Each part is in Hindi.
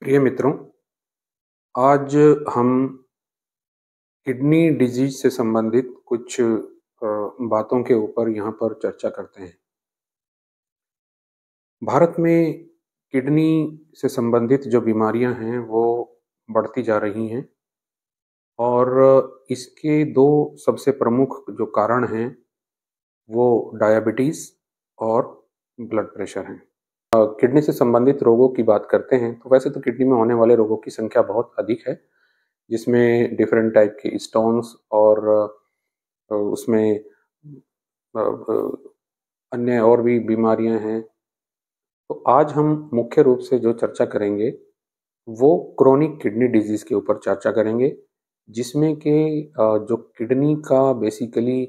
प्रिय मित्रों आज हम किडनी डिजीज से संबंधित कुछ बातों के ऊपर यहाँ पर चर्चा करते हैं भारत में किडनी से संबंधित जो बीमारियाँ हैं वो बढ़ती जा रही हैं और इसके दो सबसे प्रमुख जो कारण हैं वो डायबिटीज़ और ब्लड प्रेशर हैं किडनी से संबंधित रोगों की बात करते हैं तो वैसे तो किडनी में होने वाले रोगों की संख्या बहुत अधिक है जिसमें डिफरेंट टाइप के स्टोन्स और उसमें अन्य और भी बीमारियां हैं तो आज हम मुख्य रूप से जो चर्चा करेंगे वो क्रोनिक किडनी डिजीज़ के ऊपर चर्चा करेंगे जिसमें कि जो किडनी का बेसिकली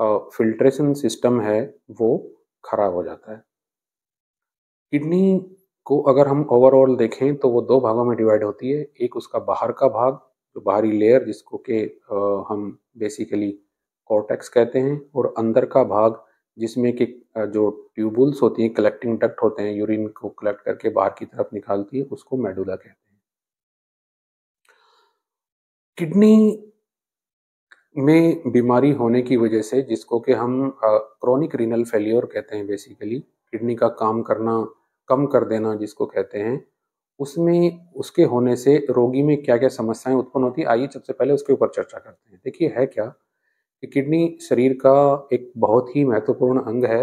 फिल्ट्रेशन सिस्टम है वो खराब हो जाता है किडनी को अगर हम ओवरऑल देखें तो वो दो भागों में डिवाइड होती है एक उसका बाहर का भाग जो बाहरी लेयर जिसको के हम बेसिकली कॉर्टेक्स कहते हैं और अंदर का भाग जिसमें कि जो ट्यूबुल्स होती हैं कलेक्टिंग डक्ट होते हैं यूरिन को कलेक्ट करके बाहर की तरफ निकालती है उसको मेडुला कहते हैं किडनी में बीमारी होने की वजह से जिसको कि हम क्रॉनिक रीनल फेल्योर कहते हैं बेसिकली किडनी का काम करना कम कर देना जिसको कहते हैं उसमें उसके होने से रोगी में क्या क्या समस्याएं उत्पन्न होती आइए सबसे पहले उसके ऊपर चर्चा करते हैं देखिए है क्या कि किडनी शरीर का एक बहुत ही महत्वपूर्ण अंग है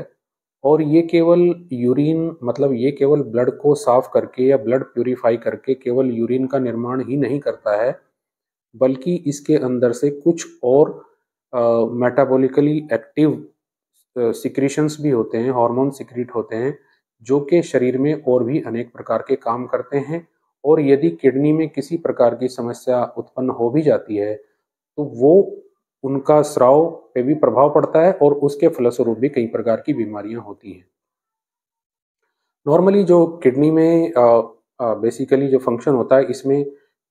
और ये केवल यूरिन मतलब ये केवल ब्लड को साफ करके या ब्लड प्यूरिफाई करके केवल यूरिन का निर्माण ही नहीं करता है बल्कि इसके अंदर से कुछ और मेटाबॉलिकली एक्टिव सिक्रीशंस भी होते हैं हार्मोन सिक्रीट होते हैं जो कि शरीर में और भी अनेक प्रकार के काम करते हैं और यदि किडनी में किसी प्रकार की समस्या उत्पन्न हो भी जाती है तो वो उनका स्राव पे भी प्रभाव पड़ता है और उसके फलस्वरूप भी कई प्रकार की बीमारियां होती हैं नॉर्मली जो किडनी में आ, आ, बेसिकली जो फंक्शन होता है इसमें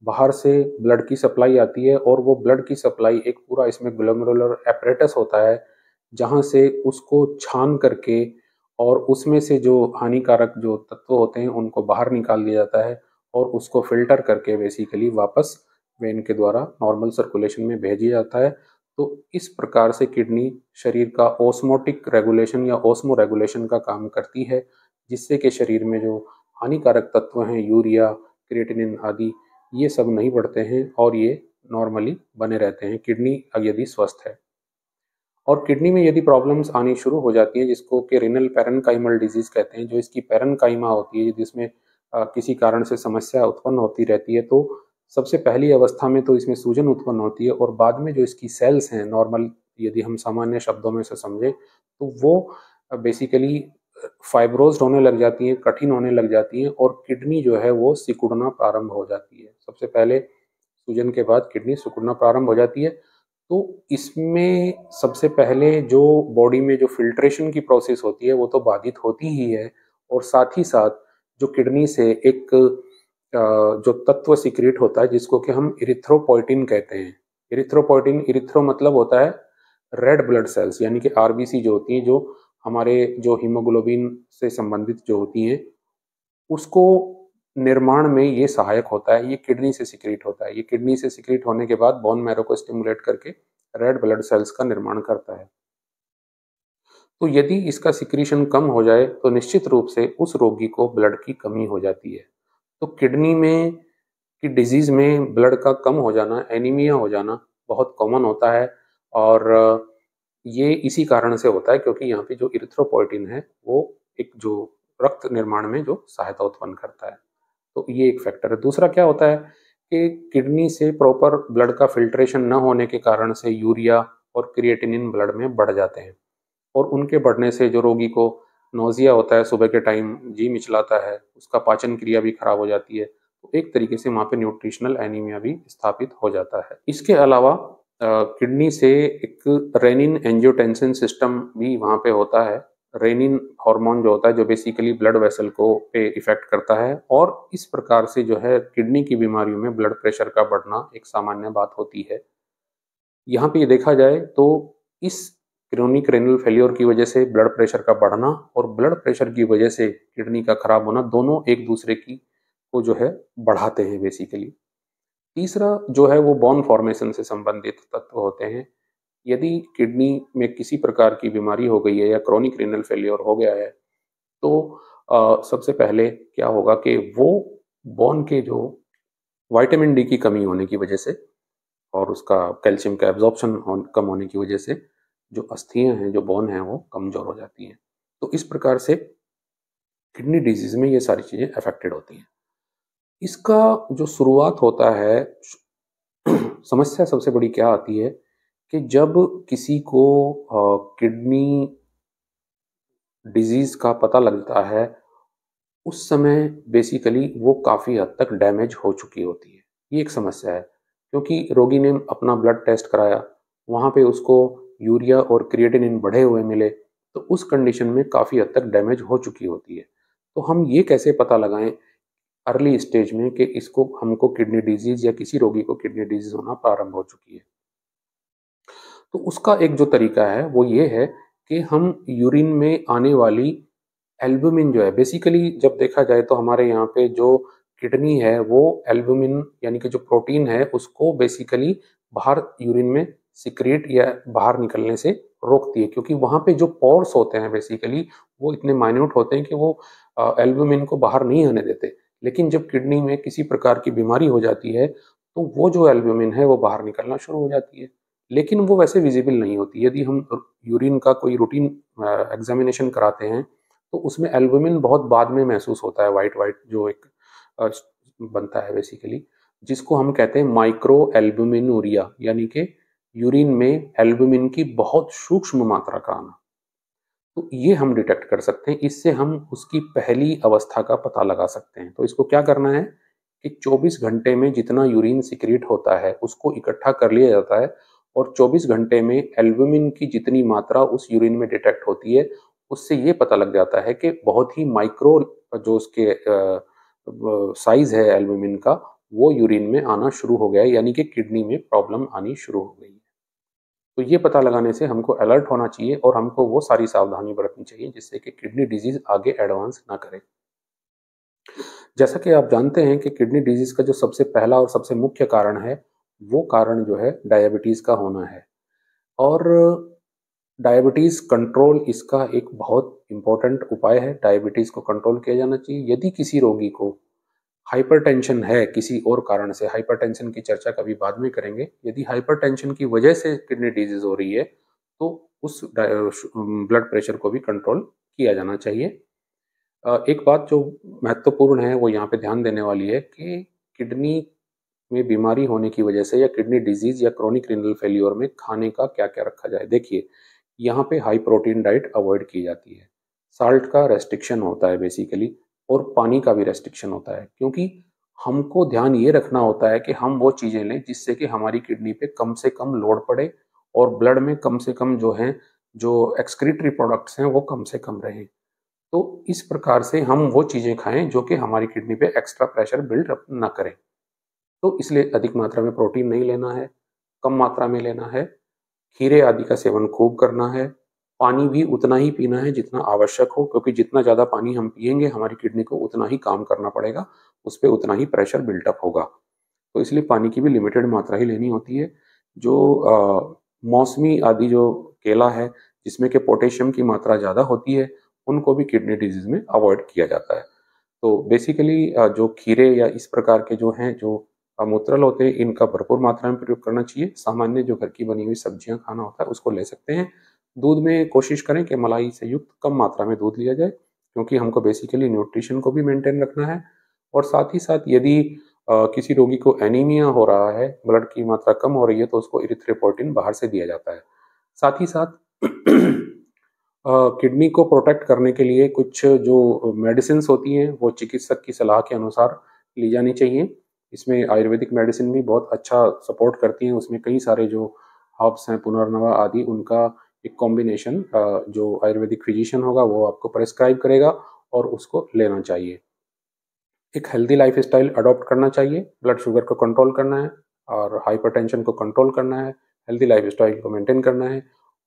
बाहर से ब्लड की सप्लाई आती है और वो ब्लड की सप्लाई एक पूरा इसमें ग्लोमेरुलर एपरेटस होता है जहाँ से उसको छान करके और उसमें से जो हानिकारक जो तत्व होते हैं उनको बाहर निकाल दिया जाता है और उसको फिल्टर करके बेसिकली वापस वेन के द्वारा नॉर्मल सर्कुलेशन में भेजा जाता है तो इस प्रकार से किडनी शरीर का ओस्मोटिक रेगुलेशन या ओस्मो रेगुलेशन का काम करती है जिससे कि शरीर में जो हानिकारक तत्व हैं यूरिया क्रिएटिनिन आदि ये सब नहीं बढ़ते हैं और ये नॉर्मली बने रहते हैं किडनी यदि स्वस्थ है और किडनी में यदि प्रॉब्लम्स आनी शुरू हो जाती है जिसको कि रिनल पैरनकाइमल डिजीज़ कहते हैं जो इसकी पैरनकाइमा होती है जिसमें किसी कारण से समस्या उत्पन्न होती रहती है तो सबसे पहली अवस्था में तो इसमें सूजन उत्पन्न होती है और बाद में जो इसकी सेल्स हैं नॉर्मल यदि हम सामान्य शब्दों में से समझें तो वो बेसिकली फाइब्रोज होने लग जाती हैं कठिन होने लग जाती हैं और किडनी जो है वो सिकुड़ना प्रारंभ हो जाती है सबसे पहले सूजन के बाद किडनी सिकुड़ना प्रारंभ हो जाती है तो इसमें सबसे पहले जो बॉडी में जो फिल्ट्रेशन की प्रोसेस होती है वो तो बाधित होती ही है और साथ ही साथ जो किडनी से एक जो तत्व सिक्रेट होता है जिसको कि हम इरिथ्रोपोइटिन कहते हैं इरिथ्रोपोइटिन इरिथ्रो मतलब होता है रेड ब्लड सेल्स यानी कि आरबीसी जो होती हैं जो हमारे जो हीमोग्लोबिन से संबंधित जो होती हैं उसको निर्माण में ये सहायक होता है ये किडनी से सिक्रीट होता है ये किडनी से सिक्रीट होने के बाद बोन मैरो को स्टिमुलेट करके रेड ब्लड सेल्स का निर्माण करता है तो यदि इसका सिक्रीशन कम हो जाए तो निश्चित रूप से उस रोगी को ब्लड की कमी हो जाती है तो किडनी में की डिजीज़ में ब्लड का कम हो जाना एनीमिया हो जाना बहुत कॉमन होता है और ये इसी कारण से होता है क्योंकि यहाँ पे जो इरिथ्रोपोइटिन है वो एक जो रक्त निर्माण में जो सहायता उत्पन्न करता है तो ये एक फैक्टर है दूसरा क्या होता है कि किडनी से प्रॉपर ब्लड का फिल्ट्रेशन न होने के कारण से यूरिया और क्रिएटिनिन ब्लड में बढ़ जाते हैं और उनके बढ़ने से जो रोगी को नोजिया होता है सुबह के टाइम जी मिचलाता है उसका पाचन क्रिया भी खराब हो जाती है तो एक तरीके से वहाँ पे न्यूट्रिशनल एनीमिया भी स्थापित हो जाता है इसके अलावा किडनी से एक रेनिन एंजियोटेंसिन सिस्टम भी वहाँ पे होता है रेनिन हार्मोन जो होता है जो बेसिकली ब्लड वेसल को पे इफेक्ट करता है और इस प्रकार से जो है किडनी की बीमारियों में ब्लड प्रेशर का बढ़ना एक सामान्य बात होती है यहाँ पे ये देखा जाए तो इस क्रोनिक रेनल फेल्योर की वजह से ब्लड प्रेशर का बढ़ना और ब्लड प्रेशर की वजह से किडनी का खराब होना दोनों एक दूसरे की को जो है बढ़ाते हैं बेसिकली तीसरा जो है वो बॉन फॉर्मेशन से संबंधित तत्व होते हैं यदि किडनी में किसी प्रकार की बीमारी हो गई है या क्रॉनिक रेनल फेलियर हो गया है तो आ, सबसे पहले क्या होगा कि वो बोन के जो वाइटामिन डी की कमी होने की वजह से और उसका कैल्शियम का एब्जॉर्प्शन हो, कम होने की वजह से जो अस्थियां हैं जो बोन हैं वो कमज़ोर हो जाती हैं तो इस प्रकार से किडनी डिजीज में ये सारी चीज़ें अफेक्टेड होती हैं इसका जो शुरुआत होता है समस्या सबसे बड़ी क्या आती है कि जब किसी को किडनी डिजीज का पता लगता है उस समय बेसिकली वो काफ़ी हद तक डैमेज हो चुकी होती है ये एक समस्या है क्योंकि रोगी ने अपना ब्लड टेस्ट कराया वहाँ पे उसको यूरिया और क्रिएटिनिन बढ़े हुए मिले तो उस कंडीशन में काफ़ी हद तक डैमेज हो चुकी होती है तो हम ये कैसे पता लगाएं अर्ली स्टेज में कि इसको हमको किडनी डिजीज़ या किसी रोगी को किडनी डिजीज़ होना प्रारंभ हो चुकी है तो उसका एक जो तरीका है वो ये है कि हम यूरिन में आने वाली एल्बुमिन जो है बेसिकली जब देखा जाए तो हमारे यहाँ पे जो किडनी है वो एल्बुमिन यानी कि जो प्रोटीन है उसको बेसिकली बाहर यूरिन में सिक्रेट या बाहर निकलने से रोकती है क्योंकि वहाँ पे जो पोर्स होते हैं बेसिकली वो इतने माइन्यूट होते हैं कि वो एल्बुमिन को बाहर नहीं आने देते लेकिन जब किडनी में किसी प्रकार की बीमारी हो जाती है तो वो जो एल्बुमिन है वो बाहर निकलना शुरू हो जाती है लेकिन वो वैसे विजिबल नहीं होती यदि हम यूरिन का कोई रूटीन एग्जामिनेशन कराते हैं तो उसमें एल्बुमिन बहुत बाद में महसूस होता है वाइट वाइट जो एक बनता है बेसिकली जिसको हम कहते हैं माइक्रो एल्बुमिनूरिया यानी कि यूरिन में एल्बुमिन की बहुत सूक्ष्म मात्रा का आना तो ये हम डिटेक्ट कर सकते हैं इससे हम उसकी पहली अवस्था का पता लगा सकते हैं तो इसको क्या करना है कि 24 घंटे में जितना यूरिन सिक्रेट होता है उसको इकट्ठा कर लिया जाता है और 24 घंटे में एल्बुमिन की जितनी मात्रा उस यूरिन में डिटेक्ट होती है उससे ये पता लग जाता है कि बहुत ही माइक्रो जो उसके साइज है एल्बुमिन का वो यूरिन में आना शुरू हो गया है यानी कि किडनी में प्रॉब्लम आनी शुरू हो गई है तो ये पता लगाने से हमको अलर्ट होना चाहिए और हमको वो सारी सावधानी बरतनी चाहिए जिससे कि किडनी डिजीज आगे एडवांस ना करे जैसा कि आप जानते हैं कि किडनी डिजीज का जो सबसे पहला और सबसे मुख्य कारण है वो कारण जो है डायबिटीज़ का होना है और डायबिटीज़ कंट्रोल इसका एक बहुत इम्पॉर्टेंट उपाय है डायबिटीज़ को कंट्रोल किया जाना चाहिए यदि किसी रोगी को हाइपरटेंशन है किसी और कारण से हाइपरटेंशन की चर्चा कभी बाद में करेंगे यदि हाइपरटेंशन की वजह से किडनी डिजीज़ हो रही है तो उस ब्लड प्रेशर को भी कंट्रोल किया जाना चाहिए एक बात जो महत्वपूर्ण है वो यहाँ पे ध्यान देने वाली है कि किडनी में बीमारी होने की वजह से या किडनी डिजीज या क्रॉनिक रिनल फेल्योर में खाने का क्या क्या रखा जाए देखिए यहाँ पे हाई प्रोटीन डाइट अवॉइड की जाती है साल्ट का रेस्ट्रिक्शन होता है बेसिकली और पानी का भी रेस्ट्रिक्शन होता है क्योंकि हमको ध्यान ये रखना होता है कि हम वो चीज़ें लें जिससे कि हमारी किडनी पे कम से कम लोड पड़े और ब्लड में कम से कम जो है जो एक्सक्रीटरी प्रोडक्ट्स हैं वो कम से कम रहें तो इस प्रकार से हम वो चीज़ें खाएं जो कि हमारी किडनी पे एक्स्ट्रा प्रेशर बिल्ड अप ना करें तो इसलिए अधिक मात्रा में प्रोटीन नहीं लेना है कम मात्रा में लेना है खीरे आदि का सेवन खूब करना है पानी भी उतना ही पीना है जितना आवश्यक हो क्योंकि जितना ज़्यादा पानी हम पियेंगे हमारी किडनी को उतना ही काम करना पड़ेगा उस पर उतना ही प्रेशर बिल्टअप होगा तो इसलिए पानी की भी लिमिटेड मात्रा ही लेनी होती है जो मौसमी आदि जो केला है जिसमें के पोटेशियम की मात्रा ज़्यादा होती है उनको भी किडनी डिजीज़ में अवॉइड किया जाता है तो बेसिकली जो खीरे या इस प्रकार के जो हैं जो मूत्रल होते हैं इनका भरपूर मात्रा में प्रयोग करना चाहिए सामान्य जो घर की बनी हुई सब्जियां खाना होता है उसको ले सकते हैं दूध में कोशिश करें कि मलाई से युक्त कम मात्रा में दूध लिया जाए क्योंकि हमको बेसिकली न्यूट्रिशन को भी मेंटेन रखना है और साथ ही साथ यदि आ, किसी रोगी को एनीमिया हो रहा है ब्लड की मात्रा कम हो रही है तो उसको इरिथ्रेपोटिन बाहर से दिया जाता है साथ ही साथ किडनी को प्रोटेक्ट करने के लिए कुछ जो मेडिसिन होती हैं वो चिकित्सक की सलाह के अनुसार ली जानी चाहिए इसमें आयुर्वेदिक मेडिसिन भी बहुत अच्छा सपोर्ट करती हैं उसमें कई सारे जो हर्ब्स हैं पुनर्नवा आदि उनका एक कॉम्बिनेशन जो आयुर्वेदिक फिजिशियन होगा वो आपको प्रेस्क्राइब करेगा और उसको लेना चाहिए एक हेल्दी लाइफ स्टाइल अडॉप्ट करना चाहिए ब्लड शुगर को कंट्रोल करना है और हाइपरटेंशन को कंट्रोल करना है हेल्दी लाइफ स्टाइल को मेंटेन करना है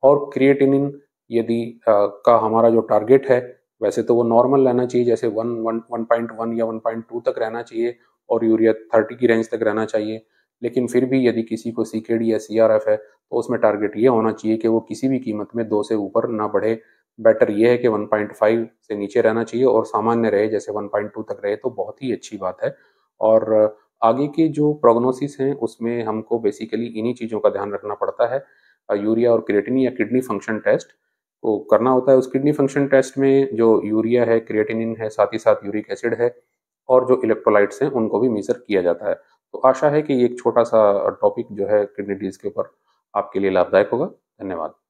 और क्रिएटिनिन यदि का हमारा जो टारगेट है वैसे तो वो नॉर्मल रहना चाहिए जैसे one one one point one या वन पॉइंट टू तक रहना चाहिए और यूरिया थर्टी की रेंज तक रहना चाहिए लेकिन फिर भी यदि किसी को सी के डी या सी आर एफ है तो उसमें टारगेट ये होना चाहिए कि वो किसी भी कीमत में दो से ऊपर ना बढ़े बेटर ये है कि वन पॉइंट फाइव से नीचे रहना चाहिए और सामान्य रहे जैसे वन पॉइंट टू तक रहे तो बहुत ही अच्छी बात है और आगे के जो प्रोग्नोसिस हैं उसमें हमको बेसिकली इन्हीं चीज़ों का ध्यान रखना पड़ता है यूरिया और क्रिएटिन या किडनी फंक्शन टेस्ट को करना होता है उस किडनी फंक्शन टेस्ट में जो यूरिया है क्रिएटिनिन है साथ ही साथ यूरिक एसिड है और जो इलेक्ट्रोलाइट्स हैं उनको भी मेज़र किया जाता है तो आशा है कि ये एक छोटा सा टॉपिक जो है किडनी डिजीज़ के ऊपर आपके लिए लाभदायक होगा धन्यवाद